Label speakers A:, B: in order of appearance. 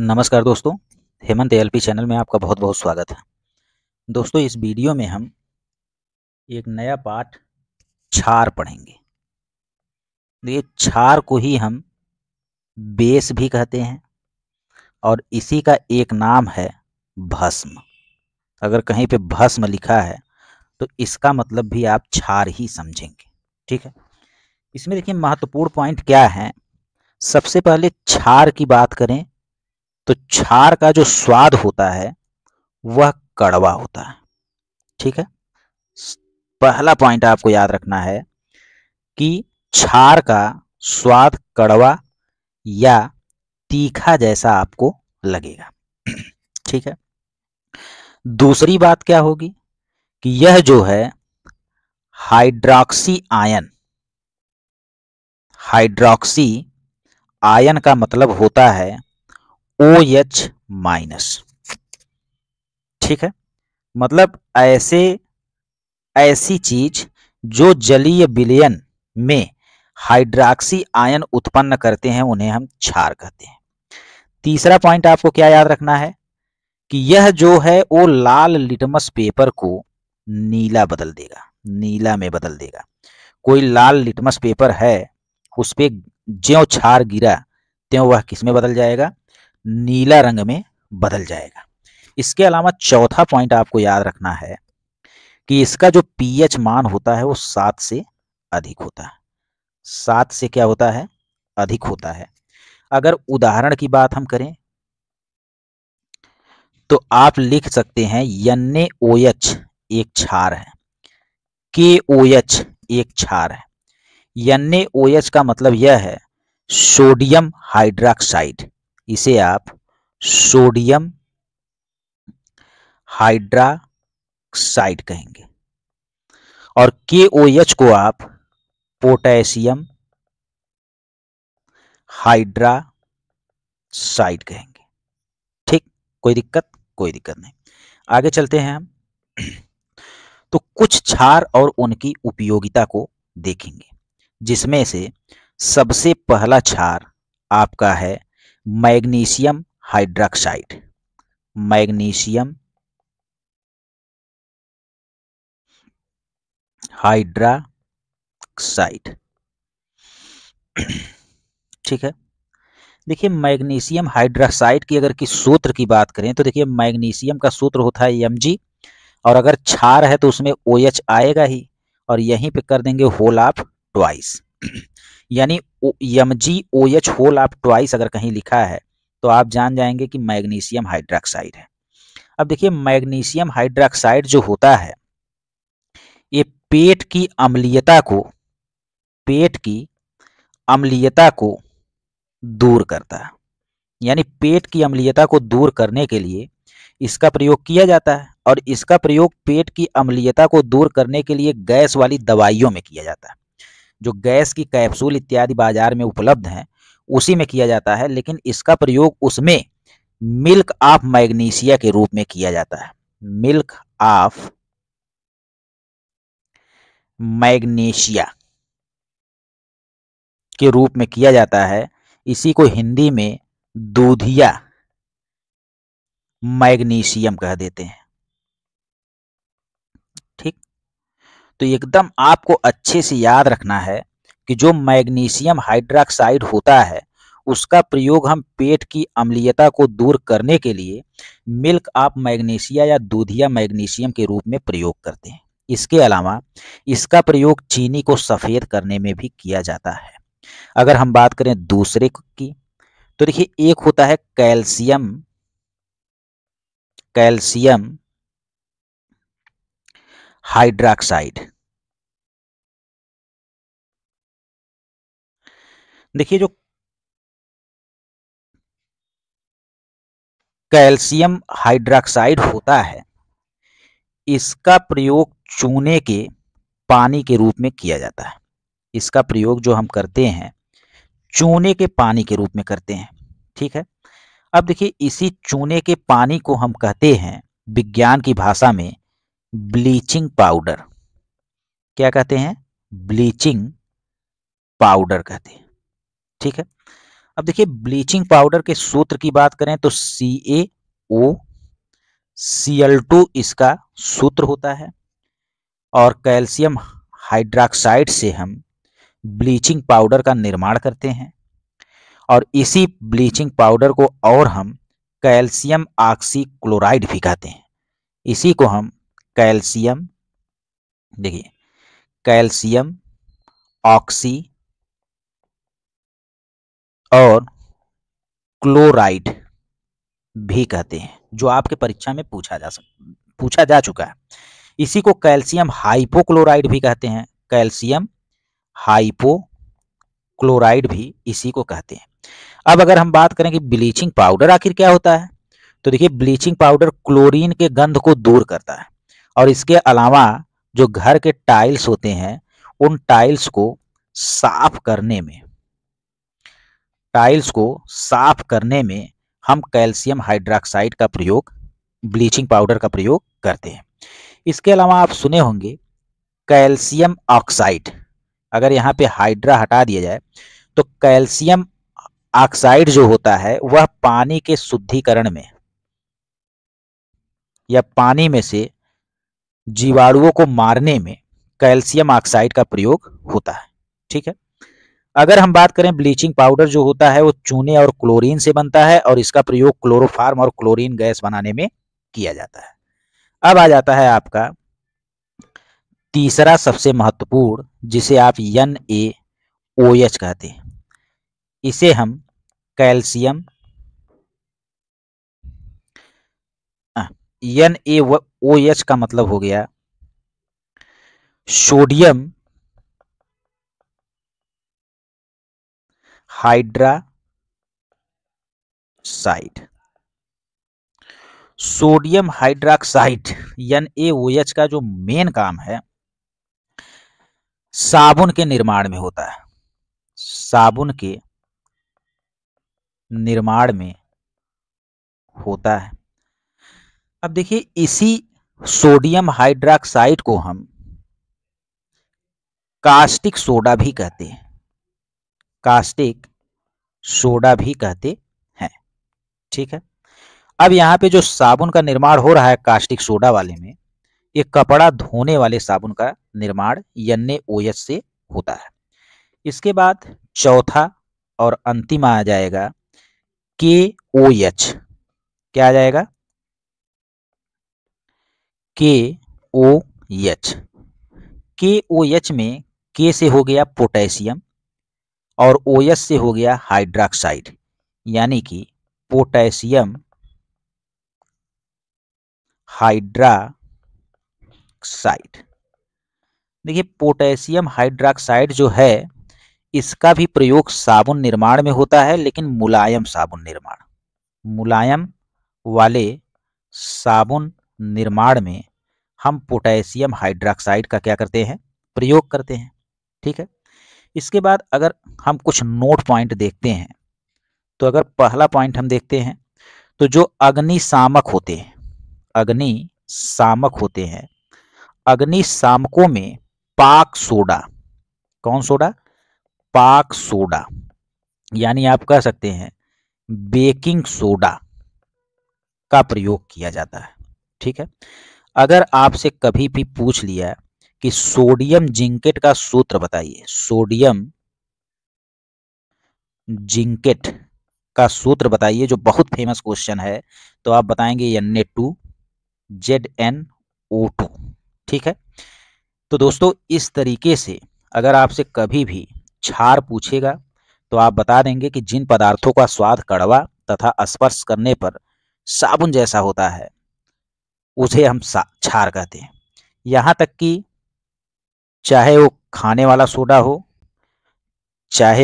A: नमस्कार दोस्तों Hemant L channel में आपका बहुत बहुत स्वागत है दोस्तों इस वीडियो में हम एक नया पाठ छार पढ़ेंगे देखिए तो छार को ही हम बेस भी कहते हैं और इसी का एक नाम है भस्म अगर कहीं पे भस्म लिखा है तो इसका मतलब भी आप छार ही समझेंगे ठीक है इसमें देखिए महत्वपूर्ण पॉइंट क्या है सबसे पहले छार की बात करें तो छार का जो स्वाद होता है वह कड़वा होता है ठीक है पहला पॉइंट आपको याद रखना है कि छार का स्वाद कड़वा या तीखा जैसा आपको लगेगा ठीक है दूसरी बात क्या होगी कि यह जो है हाइड्रॉक्सी आयन हाइड्रॉक्सी आयन का मतलब होता है ओ एच माइनस ठीक है मतलब ऐसे ऐसी चीज जो जलीय विलयन में हाइड्रॉक्सी आयन उत्पन्न करते हैं उन्हें हम क्षार कहते हैं तीसरा पॉइंट आपको क्या याद रखना है कि यह जो है वो लाल लिटमस पेपर को नीला बदल देगा नीला में बदल देगा कोई लाल लिटमस पेपर है उस पर ज्यो क्षार गिरा त्यों वह किस में बदल जाएगा नीला रंग में बदल जाएगा इसके अलावा चौथा पॉइंट आपको याद रखना है कि इसका जो पीएच मान होता है वो सात से अधिक होता है सात से क्या होता है अधिक होता है अगर उदाहरण की बात हम करें तो आप लिख सकते हैं यन्ने ओएच एच एक क्षार है के ओ एच एक क्षार है यन्ने ओएच एच का मतलब यह है सोडियम हाइड्रोक्साइड इसे आप सोडियम हाइड्राक्साइड कहेंगे और के ओ एच को आप पोटेशियम हाइड्राक्साइड कहेंगे ठीक कोई दिक्कत कोई दिक्कत नहीं आगे चलते हैं हम तो कुछ क्षार और उनकी उपयोगिता को देखेंगे जिसमें से सबसे पहला क्षार आपका है मैग्नीशियम हाइड्रोक्साइड मैग्नीशियम हाइड्राक्साइड ठीक है देखिए मैग्नीशियम हाइड्रोक्साइड की अगर की सूत्र की बात करें तो देखिए मैग्नीशियम का सूत्र होता है एम और अगर छार है तो उसमें ओ OH आएगा ही और यहीं पे कर देंगे होल ऑफ ट्वाइस यानी M G O H whole of twice अगर कहीं लिखा है तो आप जान जाएंगे कि मैग्नीशियम हाइड्रोक्साइड है अब देखिए मैग्नीशियम हाइड्रोक्साइड जो होता है ये पेट की अम्लीयता को पेट की अम्लीयता को दूर करता है यानी पेट की अम्लीयता को दूर करने के लिए इसका प्रयोग किया जाता है और इसका प्रयोग पेट की अम्लीयता को दूर करने के लिए गैस वाली दवाइयों में किया जाता है जो गैस की कैप्सूल इत्यादि बाजार में उपलब्ध हैं उसी में किया जाता है लेकिन इसका प्रयोग उसमें मिल्क ऑफ मैग्नीशिया के रूप में किया जाता है मिल्क ऑफ मैग्नीशिया के रूप में किया जाता है इसी को हिंदी में दूधिया मैग्नीशियम कह देते हैं तो एकदम आपको अच्छे से याद रखना है कि जो मैग्नीशियम हाइड्रोक्साइड होता है उसका प्रयोग हम पेट की अम्लीयता को दूर करने के लिए मिल्क आप मैग्नीशिया या दूधिया मैग्नीशियम के रूप में प्रयोग करते हैं इसके अलावा इसका प्रयोग चीनी को सफ़ेद करने में भी किया जाता है अगर हम बात करें दूसरे की तो देखिए एक होता है कैल्शियम कैल्शियम हाइड्रोक्साइड देखिए जो कैल्शियम हाइड्रोक्साइड होता है इसका प्रयोग चूने के पानी के रूप में किया जाता है इसका प्रयोग जो हम करते हैं चूने के पानी के रूप में करते हैं ठीक है अब देखिए इसी चूने के पानी को हम कहते हैं विज्ञान की भाषा में ब्लीचिंग पाउडर क्या कहते हैं ब्लीचिंग पाउडर कहते हैं ठीक है अब देखिए ब्लीचिंग पाउडर के सूत्र की बात करें तो सी ए ओ सी एल टू इसका सूत्र होता है और कैल्शियम हाइड्रॉक्साइड से हम ब्लीचिंग पाउडर का निर्माण करते हैं और इसी ब्लीचिंग पाउडर को और हम कैल्शियम ऑक्सी क्लोराइड भी कहते हैं इसी को हम कैल्शियम देखिए कैल्शियम ऑक्सी और क्लोराइड भी कहते हैं जो आपके परीक्षा में पूछा जा सक पूछा जा चुका है इसी को कैल्शियम हाइपोक्लोराइड भी कहते हैं कैल्शियम हाइपोक्लोराइड भी इसी को कहते हैं अब अगर हम बात करें कि ब्लीचिंग पाउडर आखिर क्या होता है तो देखिए ब्लीचिंग पाउडर क्लोरीन के गंध को दूर करता है और इसके अलावा जो घर के टाइल्स होते हैं उन टाइल्स को साफ करने में टाइल्स को साफ करने में हम कैल्शियम हाइड्रॉक्साइड का प्रयोग ब्लीचिंग पाउडर का प्रयोग करते हैं इसके अलावा आप सुने होंगे कैल्शियम ऑक्साइड अगर यहाँ पे हाइड्रा हटा दिया जाए तो कैल्शियम ऑक्साइड जो होता है वह पानी के शुद्धिकरण में या पानी में से जीवाणुओं को मारने में कैल्शियम ऑक्साइड का प्रयोग होता है ठीक है अगर हम बात करें ब्लीचिंग पाउडर जो होता है वो चूने और क्लोरीन से बनता है और इसका प्रयोग क्लोरोफार्म और क्लोरीन गैस बनाने में किया जाता है अब आ जाता है आपका तीसरा सबसे महत्वपूर्ण जिसे आप एन ए ओ एच कहते हैं इसे हम calcium N A O H का मतलब हो गया sodium hydroxide sodium hydroxide N H का जो मेन काम है साबुन के निर्माण में होता है साबुन के निर्माण में होता है अब देखिए इसी सोडियम हाइड्राक्साइड को हम कास्टिक सोडा भी कहते हैं कास्टिक सोडा भी कहते हैं ठीक है अब यहाँ पे जो साबुन का निर्माण हो रहा है कास्टिक सोडा वाले में ये कपड़ा धोने वाले साबुन का निर्माण यन्ने ओयस से होता है इसके बाद चौथा और अंतिम आ जाएगा के ओ एच क्या आ जाएगा के ओ एच के ओ एच में के से हो गया पोटेशियम और ओ से हो गया हाइड्राक्साइड यानी कि पोटेशियम हाइड्राक्साइड देखिए पोटेशियम हाइड्राक्साइड जो है इसका भी प्रयोग साबुन निर्माण में होता है लेकिन मुलायम साबुन निर्माण मुलायम वाले साबुन निर्माण में हम पोटेशियम हाइड्रॉक्साइड का क्या करते हैं प्रयोग करते हैं ठीक है इसके बाद अगर हम कुछ नोट पॉइंट देखते हैं तो अगर पहला पॉइंट हम देखते हैं तो जो अग्निशामक होते हैं अग्नि सामक होते हैं अग्नि सामकों में पाक सोडा कौन सोडा पाक सोडा यानी आप कह सकते हैं बेकिंग सोडा का प्रयोग किया जाता है ठीक है अगर आपसे कभी भी पूछ लिया कि सोडियम जिंकेट का सूत्र बताइए सोडियम जिंकेट का सूत्र बताइए जो बहुत फेमस क्वेश्चन है तो आप बताएंगे N A two Z N O two ठीक है तो दोस्तों इस तरीके से अगर आपसे कभी भी छार पूछेगा तो आप बता देंगे कि जिन पदार्थों का स्वाद कड़वा तथा स्पर्श करने पर साबुन जैसा होता है उसे हम छार कहते हैं यहां तक कि चाहे वो खाने वाला सोडा हो चाहे